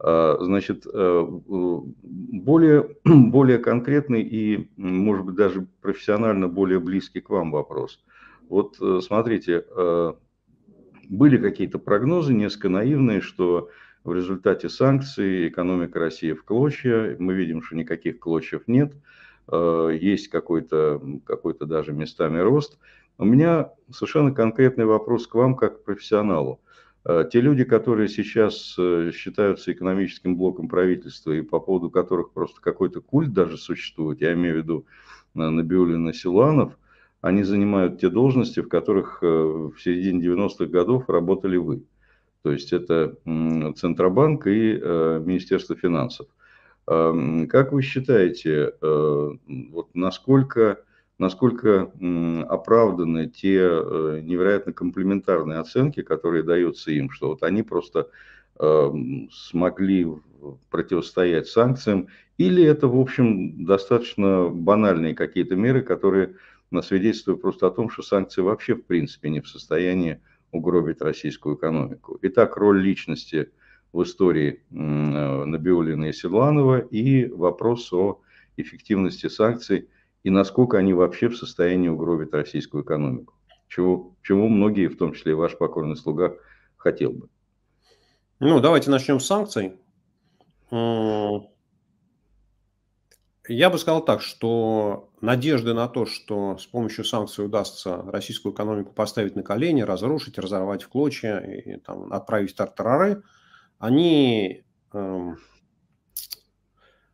А, значит, э, более, более конкретный и, может быть, даже профессионально более близкий к вам вопрос. Вот э, смотрите, э, были какие-то прогнозы, несколько наивные, что в результате санкций экономика России в клочья, мы видим, что никаких клочьев нет, есть какой-то какой даже местами рост. У меня совершенно конкретный вопрос к вам как к профессионалу. Э, те люди, которые сейчас э, считаются экономическим блоком правительства и по поводу которых просто какой-то культ даже существует, я имею в виду э, Набиулина Силанов, они занимают те должности, в которых в середине 90-х годов работали вы. То есть это Центробанк и Министерство финансов. Эм, как вы считаете, вот насколько насколько оправданы те э, невероятно комплементарные оценки, которые даются им, что вот они просто эм, смогли противостоять санкциям, или это, в общем, достаточно банальные какие-то меры, которые свидетельствуют просто о том, что санкции вообще, в принципе, не в состоянии угробить российскую экономику. Итак, роль личности в истории э, Набиулина и Силуанова и вопрос о эффективности санкций – и насколько они вообще в состоянии угробить российскую экономику, чего, чего многие, в том числе и ваш покорный слуга, хотел бы. Ну, давайте начнем с санкций. Я бы сказал так, что надежды на то, что с помощью санкций удастся российскую экономику поставить на колени, разрушить, разорвать в клочья и там, отправить в тартарары, они эм,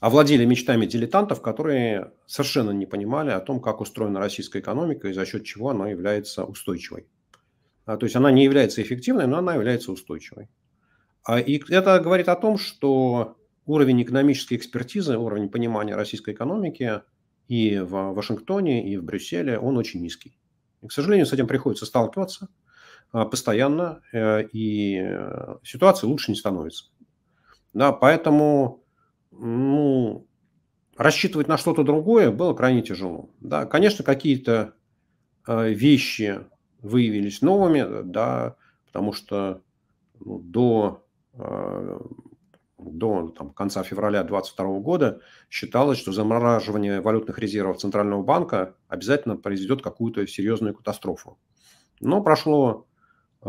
овладели мечтами дилетантов, которые совершенно не понимали о том, как устроена российская экономика и за счет чего она является устойчивой. А То есть она не является эффективной, но она является устойчивой. А И это говорит о том, что уровень экономической экспертизы, уровень понимания российской экономики и в Вашингтоне, и в Брюсселе, он очень низкий. И, к сожалению, с этим приходится сталкиваться а, постоянно, э, и э, ситуация лучше не становится. Да, поэтому рассчитывать на что-то другое было крайне тяжело. Да, конечно, какие-то э, вещи выявились новыми, да, потому что ну, до, э, до ну, там, конца февраля 2022 года считалось, что замораживание валютных резервов Центрального банка обязательно произведет какую-то серьезную катастрофу. Но прошло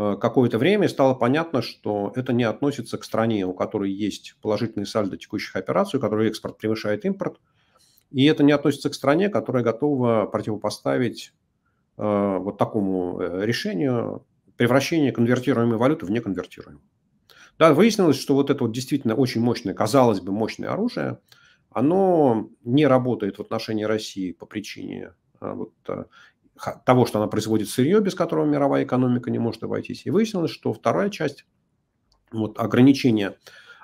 Э, какое-то время стало понятно, что это не относится к стране, у которой есть положительный сальдо текущих операций, у которой экспорт превышает импорт, и это не относится к стране, которая готова противопоставить э, вот такому э, решению превращение конвертируемой валюты в неконвертируемую. Да, выяснилось, что вот это вот действительно очень мощное, казалось бы, мощное оружие, оно не работает в отношении России по причине э, вот, того, что она производит сырье, без которого мировая экономика не может обойтись. И выяснилось, что вторая часть вот, ограничения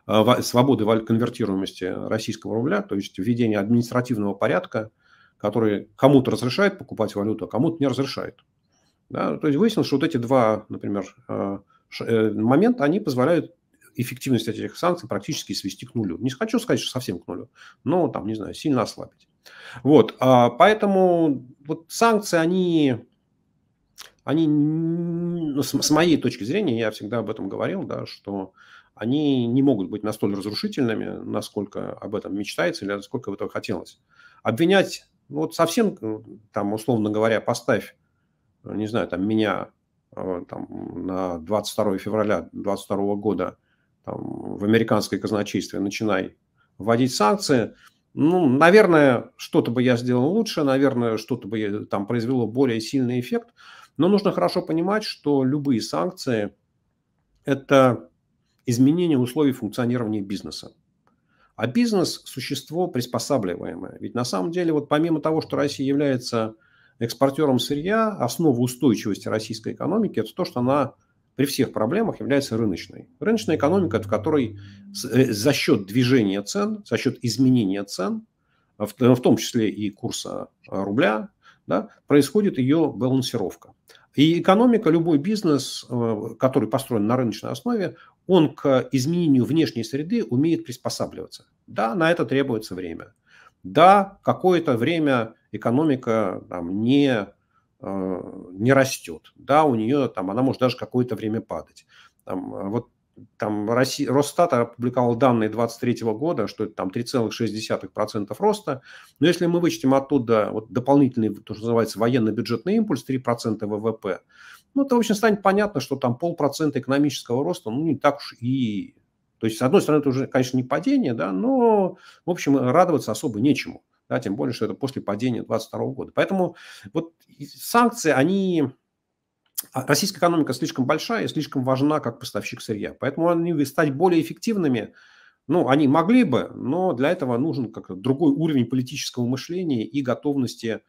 э, свободы конвертируемости российского рубля, то есть введение административного порядка, который кому-то разрешает покупать валюту, а кому-то не разрешает. Да? То есть выяснилось, что вот эти два, например, э, э, момента, они позволяют эффективность этих санкций практически свести к нулю. Не хочу сказать, что совсем к нулю, но там, не знаю, сильно ослабить. Вот, а поэтому вот санкции, они, они ну, с моей точки зрения, я всегда об этом говорил, да, что они не могут быть настолько разрушительными, насколько об этом мечтается или насколько этого хотелось. Обвинять, ну, вот совсем, э, там, условно говоря, поставь, э, не знаю, там, меня э, там, на 22 февраля 2022 года там, в американской казначействе начинай вводить санкции – ну, наверное, что-то бы я сделал лучше, наверное, что-то бы я, э, там произвело более сильный эффект. Но нужно хорошо понимать, что любые санкции – это изменение условий функционирования бизнеса. А бизнес – существо приспосабливаемое. Ведь на самом деле, вот помимо того, что Россия является экспортером сырья, основа устойчивости российской экономики – это то, что она при всех проблемах является рыночной. Рыночная экономика, в которой э, за счет движения цен, за счет изменения цен, в э, том числе и курса э, рубля, да, происходит ее балансировка. И экономика, любой бизнес, который построен на рыночной основе, он к изменению внешней среды умеет приспосабливаться. Да, на это требуется время. Да, какое-то время экономика там, не Э, не растет. Да, у нее там, она может даже какое-то время падать. Там, э, вот там Россия, Росстат опубликовал данные 2023 года, что это там 3,6% роста. Но если мы вычтем оттуда вот дополнительный, то, что называется, военно-бюджетный импульс, 3% ВВП, ну, то, в общем, станет понятно, что там полпроцента экономического роста, ну, не так уж и... То есть, с одной стороны, это уже, конечно, не падение, да, но, в общем, радоваться особо нечему да, тем более, что это после падения 22 года. Поэтому вот санкции, они... А, российская экономика слишком большая и слишком важна как поставщик сырья. Поэтому они стать более эффективными, ну, они могли бы, но для этого нужен как другой уровень политического мышления и готовности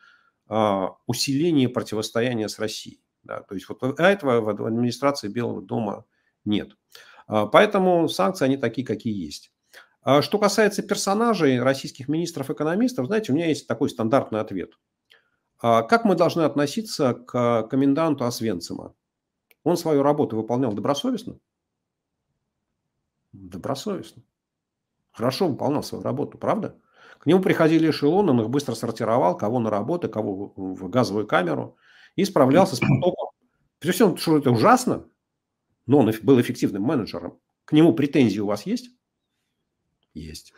э, усиления противостояния с Россией. Да, то есть вот э, этого в администрации Белого дома нет. А, поэтому санкции, они такие, какие есть. А что касается персонажей российских министров-экономистов, знаете, у меня есть такой стандартный ответ. А как мы должны относиться к коменданту Освенцима? Он свою работу выполнял добросовестно? Добросовестно. Хорошо выполнял свою работу, правда? К нему приходили эшелоны, он их быстро сортировал, кого на работу, кого в газовую камеру, и справлялся с потоком. При всем, что это ужасно, но он был эффективным менеджером. К нему претензии у вас есть? есть.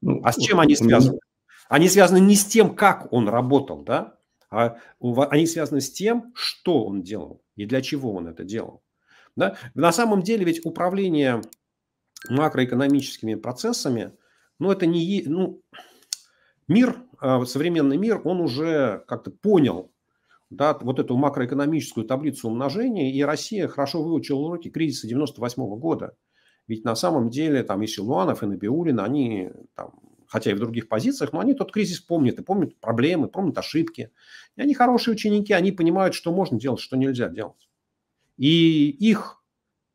Ну, а с чем они связаны? Меня... Они связаны не с тем, как он работал, да, а они связаны с тем, что он делал и для чего он это делал. Да? На самом деле ведь управление макроэкономическими процессами, ну это не, ну, мир, а, современный мир, он уже как-то понял, да, вот эту макроэкономическую таблицу умножения, и Россия хорошо выучила уроки кризиса 98 года. Ведь на самом деле там и Силуанов, и Набиулин, они там, хотя и в других позициях, но они тот кризис помнят, и помнят проблемы, помнят ошибки. И они хорошие ученики, они понимают, что можно делать, что нельзя делать. И их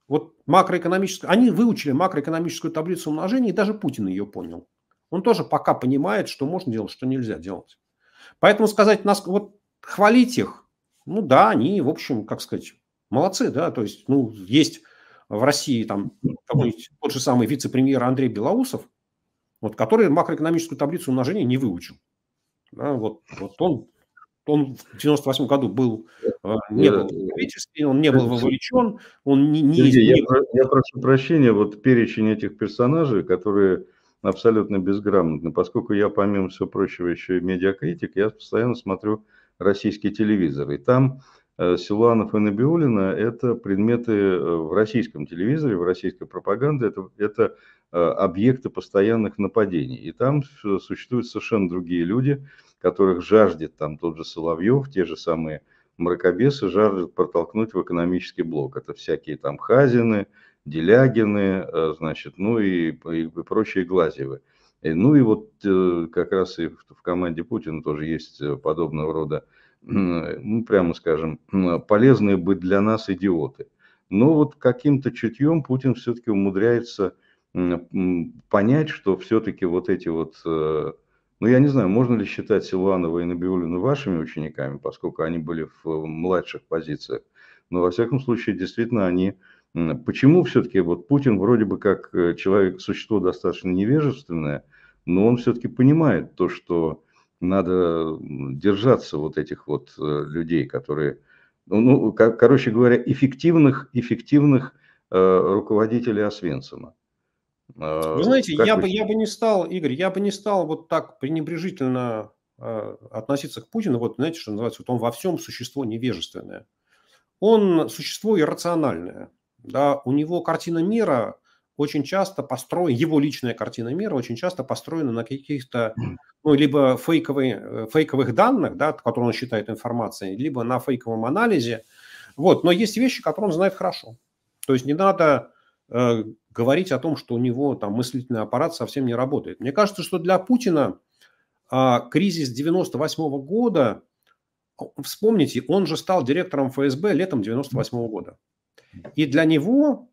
вот макроэкономическую, они выучили макроэкономическую таблицу умножения, и даже Путин ее понял. Он тоже пока понимает, что можно делать, что нельзя делать. Поэтому сказать, нас, вот хвалить их, ну да, они, в общем, как сказать, молодцы, да, то есть, ну, есть в России там тот же самый вице-премьер Андрей Белоусов, вот, который макроэкономическую таблицу умножения не выучил. Да, вот, вот он, он в 98 году был, э, не был э, он не был вовлечен, он не... не, не... Я, я прошу прощения, вот перечень этих персонажей, которые абсолютно безграмотны, поскольку я, помимо всего прочего, еще и медиакритик, я постоянно смотрю российский телевизор, и там Э, Силуанов и Набиулина – это предметы э, в российском телевизоре, в российской пропаганде, это, это э, объекты постоянных нападений. И там существуют совершенно другие люди, которых жаждет там тот же Соловьев, те же самые мракобесы жаждут протолкнуть в экономический блок. Это всякие там Хазины, Делягины, значит, ну и, и, и прочие Глазьевы. И, ну и вот как раз и в, в команде Путина тоже есть подобного рода Э, ну, прямо скажем, э, полезные бы для нас идиоты. Но вот каким-то чутьем Путин все-таки умудряется понять, что все-таки вот эти вот, э, ну я не знаю, можно ли считать Силуанова и Набиулину вашими учениками, поскольку они были в младших позициях, но во всяком случае действительно они, почему все-таки вот Путин вроде бы как человек, существо достаточно невежественное, но он все-таки понимает то, что надо держаться вот этих вот э, людей, которые, ну, ну короче говоря, эффективных, эффективных э, руководителей Освенцима. Вы э, знаете, я вы... бы я бы не стал, Игорь, я бы не стал вот так пренебрежительно относиться к Путину. Вот знаете, что называется, вот он во всем существо невежественное. Он существо иррациональное. Да, у него картина мира очень часто построена, его личная картина мира очень часто построена на каких-то, ну, либо фейковые, э, фейковых данных, да, которые он считает информацией, либо на фейковом анализе. Вот, но есть вещи, которые он знает хорошо. То есть не надо э, говорить о том, что у него там мыслительный аппарат совсем не работает. Мне кажется, что для Путина э, кризис 98 года, вспомните, он же стал директором ФСБ летом 98 года. И для него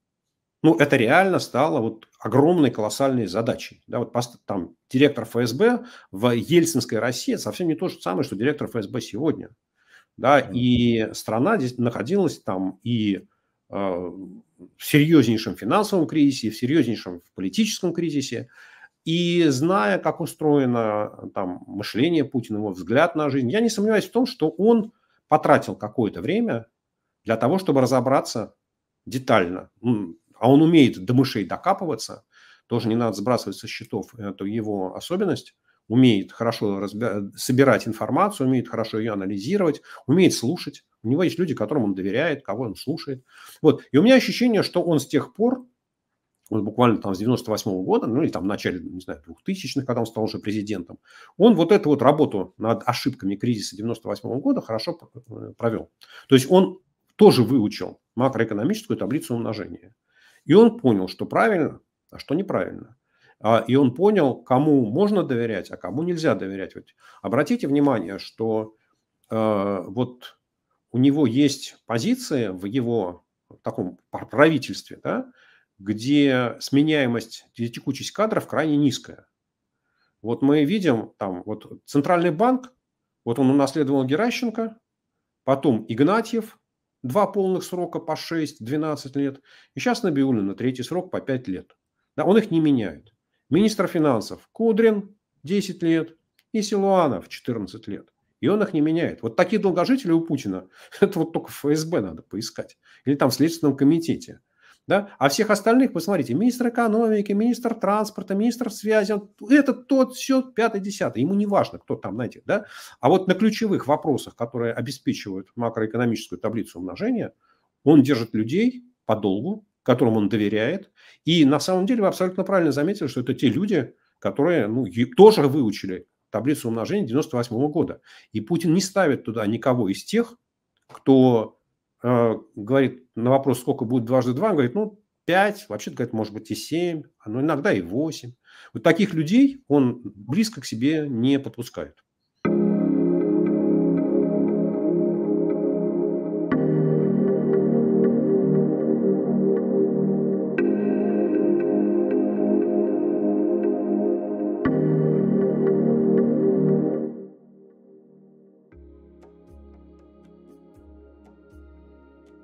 ну, это реально стало вот огромной, колоссальной задачей. Да, вот там директор ФСБ в Ельцинской России совсем не то же самое, что директор ФСБ сегодня. Да, и страна здесь находилась там и э, в серьезнейшем финансовом кризисе, в серьезнейшем политическом кризисе. И зная, как устроено э, там мышление Путина, его взгляд на жизнь, я не сомневаюсь в том, что он потратил какое-то время для того, чтобы разобраться детально, а он умеет до мышей докапываться, тоже не надо сбрасывать со счетов эту его особенность, умеет хорошо разби- собирать информацию, умеет хорошо ее анализировать, умеет слушать. У него есть люди, которым он доверяет, кого он слушает. Вот. И у меня ощущение, что он с тех пор, вот буквально там с 98 -го года, ну или там в начале, не знаю, 2000-х, когда он стал уже президентом, он вот эту вот работу над ошибками кризиса 98 -го года хорошо э, провел. То есть он тоже выучил макроэкономическую таблицу умножения. И он понял, что правильно, а что неправильно. А, и он понял, кому можно доверять, а кому нельзя доверять. Вот обратите внимание, что э, вот у него есть позиции в его в таком правительстве, да, где сменяемость текучесть кадров крайне низкая. Вот мы видим там вот Центральный банк, вот он унаследовал Геращенко, потом Игнатьев, два полных срока по 6-12 лет, и сейчас Набиулина третий срок по 5 лет. Да, он их не меняет. Министр финансов Кудрин 10 лет и Силуанов 14 лет. И он их не меняет. Вот такие долгожители у Путина, это вот только в ФСБ надо поискать. Или там в Следственном комитете. Да? А всех остальных, посмотрите, министр экономики, министр транспорта, министр связи, это тот, все, пятый, десятый. Ему не важно, кто там, знаете. Да? А вот на ключевых вопросах, которые обеспечивают макроэкономическую таблицу умножения, он держит людей подолгу, которым он доверяет. И на самом деле вы абсолютно правильно заметили, что это те люди, которые ну, тоже выучили таблицу умножения 98 года. И Путин не ставит туда никого из тех, кто Э, говорит на вопрос, сколько будет дважды два, он говорит, ну, пять. вообще-то, говорит, может быть, и семь, а ну иногда и восемь. Вот таких людей он близко к себе не подпускает.